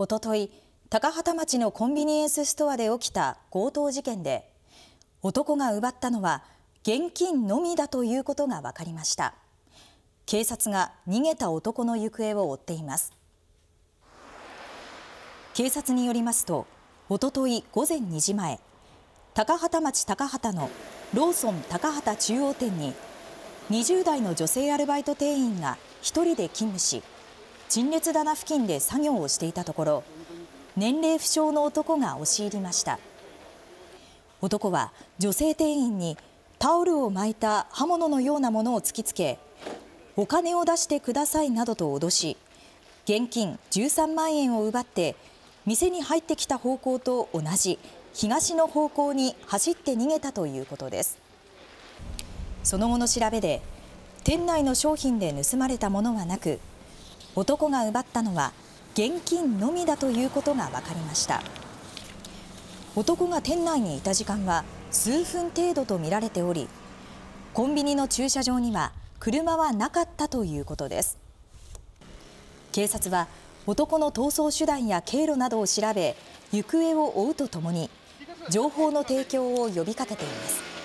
おととい高畑町のコンビニエンスストアで起きた強盗事件で男が奪ったのは現金のみだということが分かりました警察が逃げた男の行方を追っています警察によりますとおととい午前2時前高畑町高畑のローソン高畑中央店に20代の女性アルバイト店員が一人で勤務し陳列棚付近で作業をしていたところ年齢不詳の男が押し入りました男は女性店員にタオルを巻いた刃物のようなものを突きつけお金を出してくださいなどと脅し現金13万円を奪って店に入ってきた方向と同じ東の方向に走って逃げたということですその後の調べで店内の商品で盗まれたものはなく男が奪ったのは現金のみだということが分かりました男が店内にいた時間は数分程度とみられておりコンビニの駐車場には車はなかったということです警察は男の逃走手段や経路などを調べ行方を追うとともに情報の提供を呼びかけています